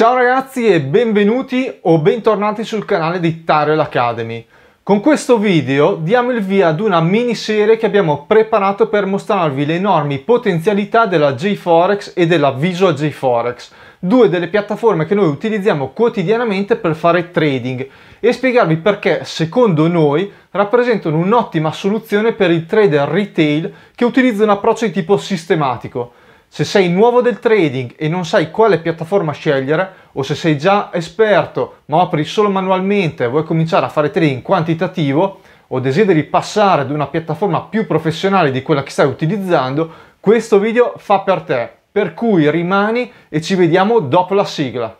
Ciao ragazzi e benvenuti o bentornati sul canale di Tarell Academy. Con questo video diamo il via ad una miniserie che abbiamo preparato per mostrarvi le enormi potenzialità della JForex e della Visual JForex, due delle piattaforme che noi utilizziamo quotidianamente per fare trading e spiegarvi perché, secondo noi, rappresentano un'ottima soluzione per il trader retail che utilizza un approccio di tipo sistematico se sei nuovo del trading e non sai quale piattaforma scegliere o se sei già esperto ma operi solo manualmente e vuoi cominciare a fare trading quantitativo o desideri passare ad una piattaforma più professionale di quella che stai utilizzando, questo video fa per te. Per cui rimani e ci vediamo dopo la sigla.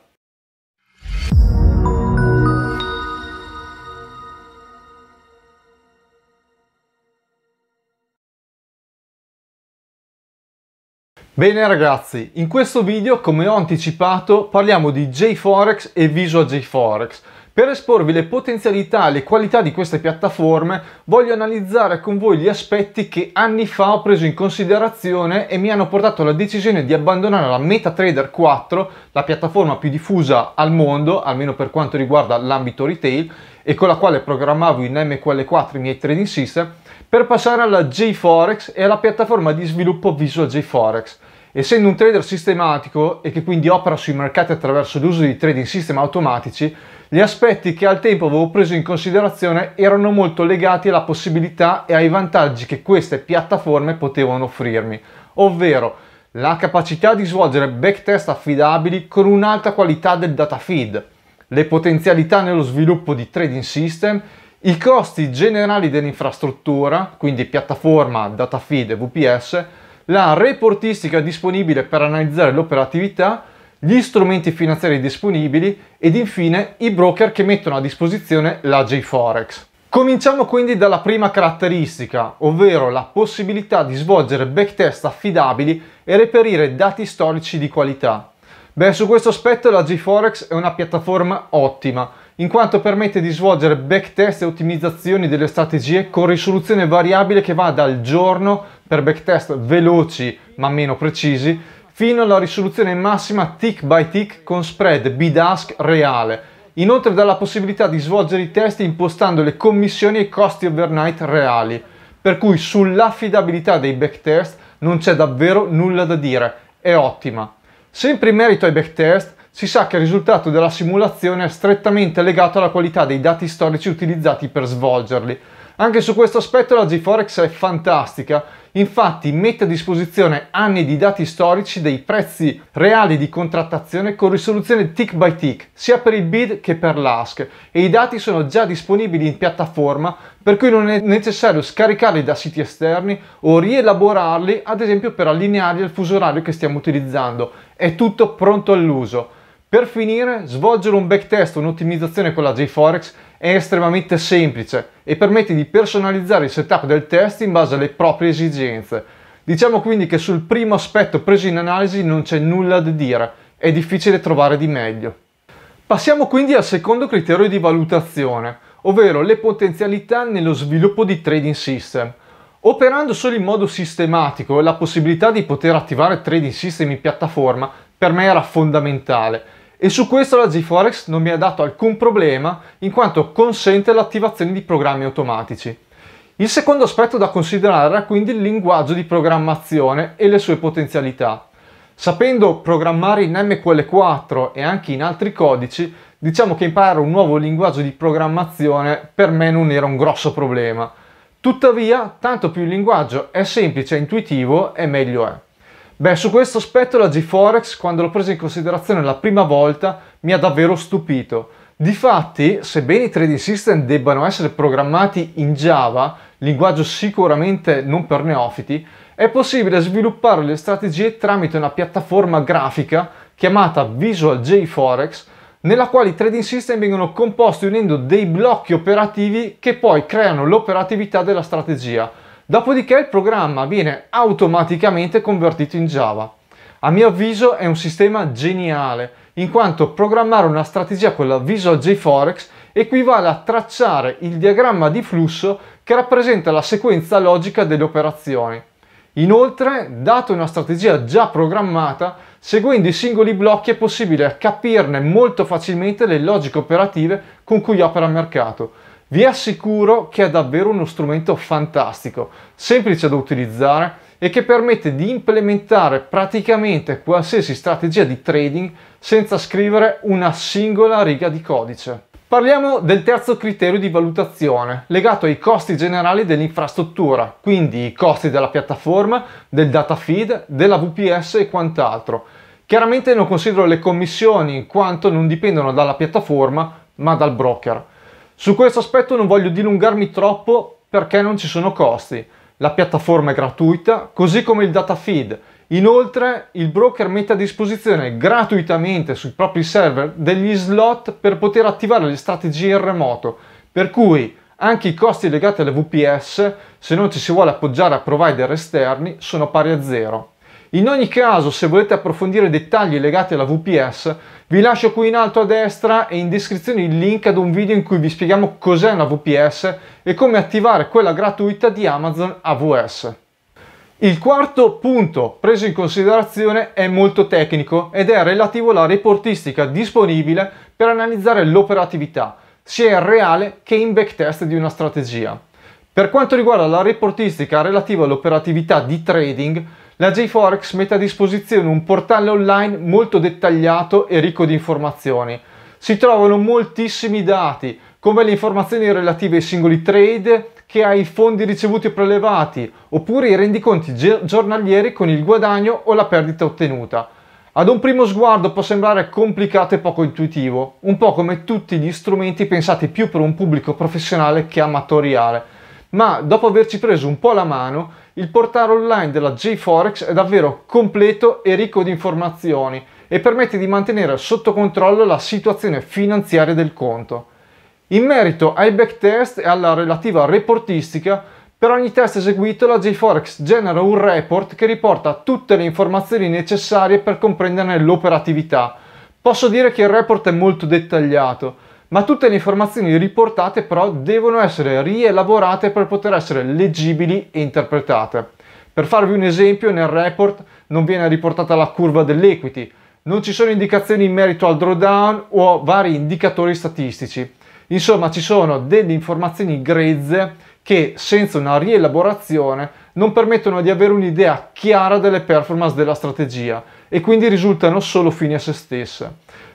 Bene ragazzi, in questo video come ho anticipato parliamo di JForex e Visual JForex. Per esporvi le potenzialità e le qualità di queste piattaforme voglio analizzare con voi gli aspetti che anni fa ho preso in considerazione e mi hanno portato alla decisione di abbandonare la MetaTrader 4, la piattaforma più diffusa al mondo, almeno per quanto riguarda l'ambito retail, e con la quale programmavo in MQL4 i miei trading system, per passare alla JForex e alla piattaforma di sviluppo Visual JForex. Essendo un trader sistematico e che quindi opera sui mercati attraverso l'uso di trading system automatici, gli aspetti che al tempo avevo preso in considerazione erano molto legati alla possibilità e ai vantaggi che queste piattaforme potevano offrirmi, ovvero la capacità di svolgere backtest affidabili con un'alta qualità del data feed, le potenzialità nello sviluppo di trading system, i costi generali dell'infrastruttura, quindi piattaforma, data feed e VPS, la reportistica disponibile per analizzare l'operatività, gli strumenti finanziari disponibili ed infine i broker che mettono a disposizione la JForex. Cominciamo quindi dalla prima caratteristica, ovvero la possibilità di svolgere backtest affidabili e reperire dati storici di qualità. Beh, su questo aspetto la JForex è una piattaforma ottima, in quanto permette di svolgere backtest e ottimizzazioni delle strategie con risoluzione variabile che va dal giorno per backtest veloci ma meno precisi, fino alla risoluzione massima tick by tick con spread bidask reale. Inoltre dà la possibilità di svolgere i test impostando le commissioni e i costi overnight reali, per cui sull'affidabilità dei backtest non c'è davvero nulla da dire, è ottima. Sempre in merito ai backtest, si sa che il risultato della simulazione è strettamente legato alla qualità dei dati storici utilizzati per svolgerli. Anche su questo aspetto la GeForex è fantastica infatti mette a disposizione anni di dati storici dei prezzi reali di contrattazione con risoluzione tick by tick, sia per il bid che per l'ask, e i dati sono già disponibili in piattaforma, per cui non è necessario scaricarli da siti esterni o rielaborarli, ad esempio per allinearli al fuso orario che stiamo utilizzando. È tutto pronto all'uso. Per finire, svolgere un backtest o un'ottimizzazione con la JForex è estremamente semplice e permette di personalizzare il setup del test in base alle proprie esigenze. Diciamo quindi che sul primo aspetto preso in analisi non c'è nulla da dire, è difficile trovare di meglio. Passiamo quindi al secondo criterio di valutazione, ovvero le potenzialità nello sviluppo di trading system. Operando solo in modo sistematico, la possibilità di poter attivare trading system in piattaforma per me era fondamentale e su questo la GeForex non mi ha dato alcun problema in quanto consente l'attivazione di programmi automatici. Il secondo aspetto da considerare è quindi il linguaggio di programmazione e le sue potenzialità. Sapendo programmare in MQL4 e anche in altri codici, diciamo che imparare un nuovo linguaggio di programmazione per me non era un grosso problema. Tuttavia, tanto più il linguaggio è semplice e intuitivo, e meglio è. Beh, su questo aspetto la g quando l'ho presa in considerazione la prima volta, mi ha davvero stupito. Difatti, sebbene i trading system debbano essere programmati in Java, linguaggio sicuramente non per neofiti, è possibile sviluppare le strategie tramite una piattaforma grafica chiamata Visual JForex, nella quale i trading system vengono composti unendo dei blocchi operativi che poi creano l'operatività della strategia. Dopodiché il programma viene automaticamente convertito in Java. A mio avviso è un sistema geniale, in quanto programmare una strategia con la Visual J JForex equivale a tracciare il diagramma di flusso che rappresenta la sequenza logica delle operazioni. Inoltre, data una strategia già programmata, seguendo i singoli blocchi è possibile capirne molto facilmente le logiche operative con cui opera il mercato, vi assicuro che è davvero uno strumento fantastico, semplice da utilizzare e che permette di implementare praticamente qualsiasi strategia di trading senza scrivere una singola riga di codice. Parliamo del terzo criterio di valutazione, legato ai costi generali dell'infrastruttura, quindi i costi della piattaforma, del data feed, della VPS e quant'altro. Chiaramente non considero le commissioni in quanto non dipendono dalla piattaforma, ma dal broker. Su questo aspetto non voglio dilungarmi troppo perché non ci sono costi. La piattaforma è gratuita, così come il data feed. Inoltre il broker mette a disposizione gratuitamente sui propri server degli slot per poter attivare le strategie in remoto, per cui anche i costi legati alle VPS, se non ci si vuole appoggiare a provider esterni, sono pari a zero. In ogni caso, se volete approfondire dettagli legati alla VPS, vi lascio qui in alto a destra e in descrizione il link ad un video in cui vi spieghiamo cos'è una VPS e come attivare quella gratuita di Amazon AWS. Il quarto punto preso in considerazione è molto tecnico ed è relativo alla reportistica disponibile per analizzare l'operatività, sia in reale che in backtest di una strategia. Per quanto riguarda la reportistica relativa all'operatività di trading, la JForex mette a disposizione un portale online molto dettagliato e ricco di informazioni. Si trovano moltissimi dati, come le informazioni relative ai singoli trade, che ai fondi ricevuti o prelevati, oppure i rendiconti giornalieri con il guadagno o la perdita ottenuta. Ad un primo sguardo può sembrare complicato e poco intuitivo, un po' come tutti gli strumenti pensati più per un pubblico professionale che amatoriale ma dopo averci preso un po' la mano, il portale online della JForex è davvero completo e ricco di informazioni e permette di mantenere sotto controllo la situazione finanziaria del conto. In merito ai backtest e alla relativa reportistica, per ogni test eseguito la JForex genera un report che riporta tutte le informazioni necessarie per comprenderne l'operatività. Posso dire che il report è molto dettagliato, ma tutte le informazioni riportate però devono essere rielaborate per poter essere leggibili e interpretate. Per farvi un esempio, nel report non viene riportata la curva dell'equity, non ci sono indicazioni in merito al drawdown o vari indicatori statistici. Insomma, ci sono delle informazioni grezze che senza una rielaborazione non permettono di avere un'idea chiara delle performance della strategia e quindi risultano solo fini a se stesse.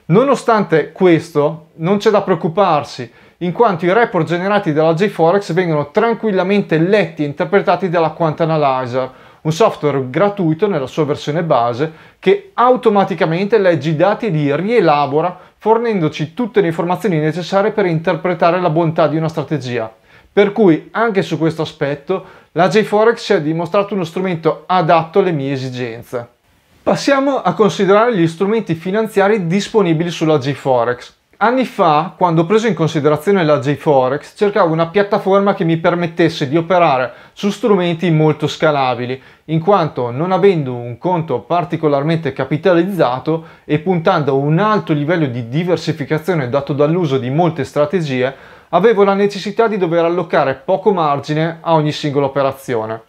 Nonostante questo, non c'è da preoccuparsi, in quanto i report generati dalla JForex vengono tranquillamente letti e interpretati dalla Quant Analyzer, un software gratuito nella sua versione base che automaticamente legge i dati e li rielabora fornendoci tutte le informazioni necessarie per interpretare la bontà di una strategia. Per cui anche su questo aspetto la JForex si è dimostrato uno strumento adatto alle mie esigenze. Passiamo a considerare gli strumenti finanziari disponibili sulla JForex. Anni fa, quando ho preso in considerazione la JForex, cercavo una piattaforma che mi permettesse di operare su strumenti molto scalabili, in quanto non avendo un conto particolarmente capitalizzato e puntando a un alto livello di diversificazione dato dall'uso di molte strategie, avevo la necessità di dover allocare poco margine a ogni singola operazione.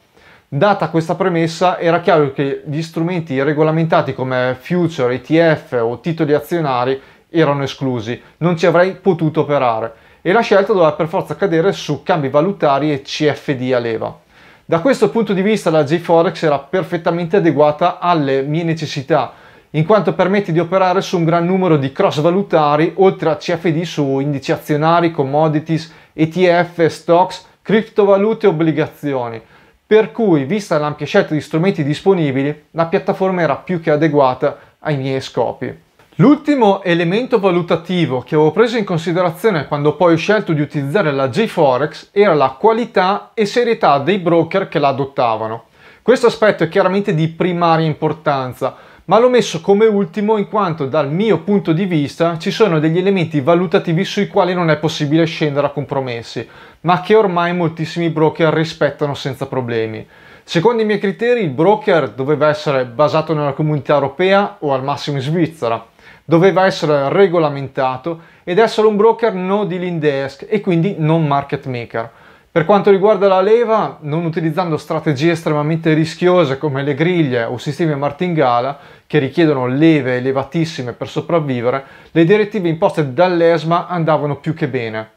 Data questa premessa era chiaro che gli strumenti regolamentati come future, ETF o titoli azionari erano esclusi, non ci avrei potuto operare e la scelta doveva per forza cadere su cambi valutari e CFD a leva. Da questo punto di vista la JForex era perfettamente adeguata alle mie necessità, in quanto permette di operare su un gran numero di cross valutari oltre a CFD su indici azionari, commodities, ETF, stocks, criptovalute e obbligazioni per cui, vista l'ampia scelta di strumenti disponibili, la piattaforma era più che adeguata ai miei scopi. L'ultimo elemento valutativo che avevo preso in considerazione quando poi ho scelto di utilizzare la JForex era la qualità e serietà dei broker che la adottavano. Questo aspetto è chiaramente di primaria importanza, ma l'ho messo come ultimo in quanto dal mio punto di vista ci sono degli elementi valutativi sui quali non è possibile scendere a compromessi, ma che ormai moltissimi broker rispettano senza problemi. Secondo i miei criteri il broker doveva essere basato nella comunità europea o al massimo in Svizzera, doveva essere regolamentato ed essere un broker no dealing desk e quindi non market maker. Per quanto riguarda la leva, non utilizzando strategie estremamente rischiose come le griglie o sistemi a martingala, che richiedono leve elevatissime per sopravvivere, le direttive imposte dall'ESMA andavano più che bene.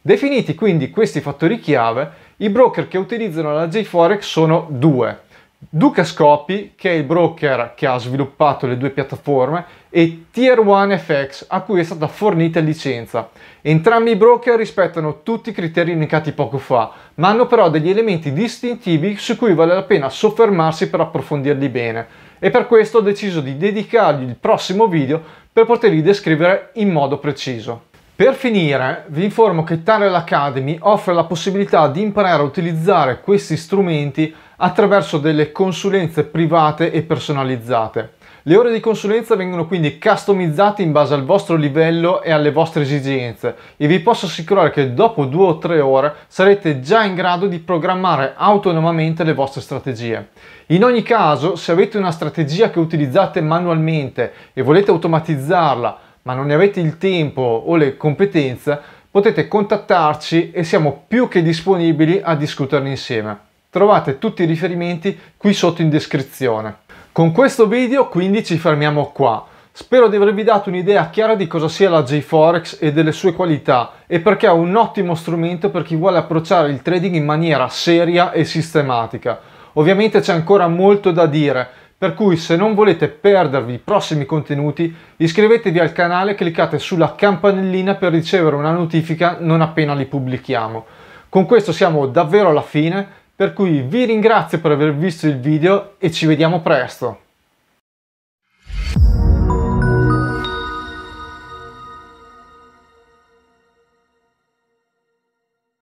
Definiti quindi questi fattori chiave, i broker che utilizzano la JForex sono due. Duca Scopi, che è il broker che ha sviluppato le due piattaforme, e Tier 1 FX, a cui è stata fornita licenza. Entrambi i broker rispettano tutti i criteri indicati poco fa, ma hanno però degli elementi distintivi su cui vale la pena soffermarsi per approfondirli bene. E per questo ho deciso di dedicargli il prossimo video per poterli descrivere in modo preciso. Per finire, vi informo che Tarel Academy offre la possibilità di imparare a utilizzare questi strumenti attraverso delle consulenze private e personalizzate. Le ore di consulenza vengono quindi customizzate in base al vostro livello e alle vostre esigenze e vi posso assicurare che dopo due o tre ore sarete già in grado di programmare autonomamente le vostre strategie. In ogni caso, se avete una strategia che utilizzate manualmente e volete automatizzarla ma non ne avete il tempo o le competenze, potete contattarci e siamo più che disponibili a discuterne insieme. Trovate tutti i riferimenti qui sotto in descrizione. Con questo video quindi ci fermiamo qua. Spero di avervi dato un'idea chiara di cosa sia la JForex e delle sue qualità e perché è un ottimo strumento per chi vuole approcciare il trading in maniera seria e sistematica. Ovviamente c'è ancora molto da dire, per cui se non volete perdervi i prossimi contenuti, iscrivetevi al canale e cliccate sulla campanellina per ricevere una notifica non appena li pubblichiamo. Con questo siamo davvero alla fine, per cui vi ringrazio per aver visto il video e ci vediamo presto.